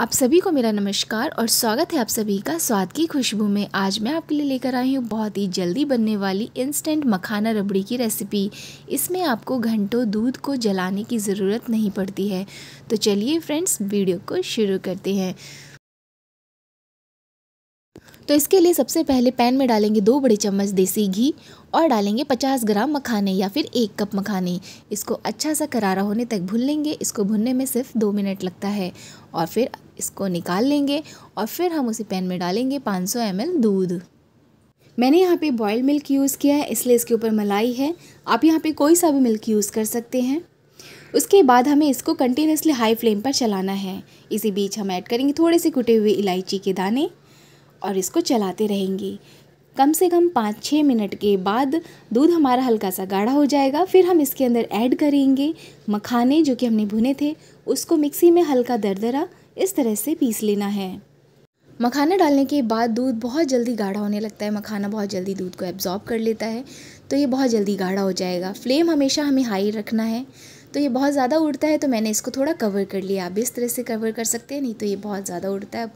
आप सभी को मेरा नमस्कार और स्वागत है आप सभी का स्वाद की खुशबू में आज मैं आपके लिए लेकर आई हूँ बहुत ही जल्दी बनने वाली इंस्टेंट मखाना रबड़ी की रेसिपी इसमें आपको घंटों दूध को जलाने की ज़रूरत नहीं पड़ती है तो चलिए फ्रेंड्स वीडियो को शुरू करते हैं तो इसके लिए सबसे पहले पैन में डालेंगे दो बड़े चम्मच देसी घी और डालेंगे 50 ग्राम मखाने या फिर एक कप मखाने इसको अच्छा सा करारा होने तक भून लेंगे इसको भुनने में सिर्फ दो मिनट लगता है और फिर इसको निकाल लेंगे और फिर हम उसी पैन में डालेंगे 500 सौ दूध मैंने यहाँ पे बॉयल मिल्क यूज़ किया है इसलिए इसके ऊपर मलाई है आप यहाँ पे कोई सा भी मिल्क यूज़ कर सकते हैं उसके बाद हमें इसको कंटिन्यूसली हाई फ्लेम पर चलाना है इसी बीच हम ऐड करेंगे थोड़े से कुटे हुए इलायची के दाने और इसको चलाते रहेंगे कम से कम पाँच छः मिनट के बाद दूध हमारा हल्का सा गाढ़ा हो जाएगा फिर हम इसके अंदर ऐड करेंगे मखाने जो कि हमने भुने थे उसको मिक्सी में हल्का दरदरा इस तरह से पीस लेना है मखाना डालने के बाद दूध बहुत जल्दी गाढ़ा होने लगता है मखाना बहुत जल्दी दूध को एब्जॉर्ब कर लेता है तो ये बहुत जल्दी गाढ़ा हो जाएगा फ्लेम हमेशा हमें हाई रखना है तो ये बहुत ज़्यादा उड़ता है तो मैंने इसको थोड़ा कवर कर लिया आप इस तरह से कवर कर सकते हैं नहीं तो ये बहुत ज़्यादा उड़ता है अब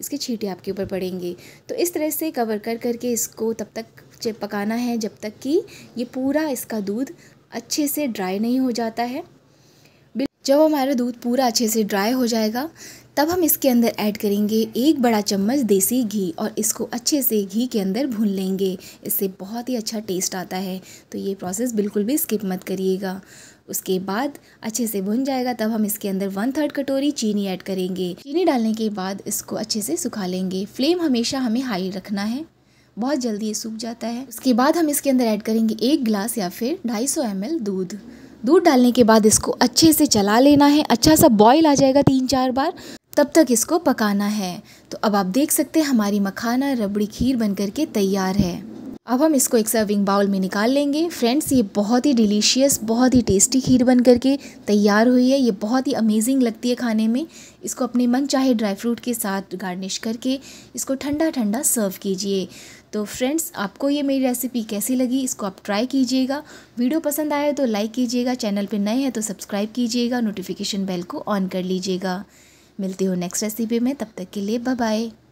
इसके छीटे आपके ऊपर पड़ेंगे तो इस तरह से कवर कर करके इसको तब तक पकाना है जब तक कि ये पूरा इसका दूध अच्छे से ड्राई नहीं हो जाता है जब हमारा दूध पूरा अच्छे से ड्राई हो जाएगा तब हम इसके अंदर ऐड करेंगे एक बड़ा चम्मच देसी घी और इसको अच्छे से घी के अंदर भून लेंगे इससे बहुत ही अच्छा टेस्ट आता है तो ये प्रोसेस बिल्कुल भी स्किप मत करिएगा उसके बाद अच्छे से भुन जाएगा तब हम इसके अंदर वन थर्ड कटोरी चीनी ऐड करेंगे चीनी डालने के बाद इसको अच्छे से सुखा लेंगे फ्लेम हमेशा हमें हाई रखना है बहुत जल्दी ये सूख जाता है उसके बाद हम इसके अंदर ऐड करेंगे एक गिलास या फिर ढाई सौ दूध दूध डालने के बाद इसको अच्छे से चला लेना है अच्छा सा बॉईल आ जाएगा तीन चार बार तब तक इसको पकाना है तो अब आप देख सकते हैं हमारी मखाना रबड़ी खीर बनकर के तैयार है अब हम इसको एक सर्विंग बाउल में निकाल लेंगे फ्रेंड्स ये बहुत ही डिलीशियस बहुत ही टेस्टी खीर बन करके तैयार हुई है ये बहुत ही अमेजिंग लगती है खाने में इसको अपने मन चाहे ड्राई फ्रूट के साथ गार्निश करके इसको ठंडा ठंडा सर्व कीजिए तो फ्रेंड्स आपको ये मेरी रेसिपी कैसी लगी इसको आप ट्राई कीजिएगा वीडियो पसंद आए तो लाइक कीजिएगा चैनल पर नए हैं तो सब्सक्राइब कीजिएगा नोटिफिकेशन बेल को ऑन कर लीजिएगा मिलती हो नेक्स्ट रेसिपी में तब तक के लिए बाय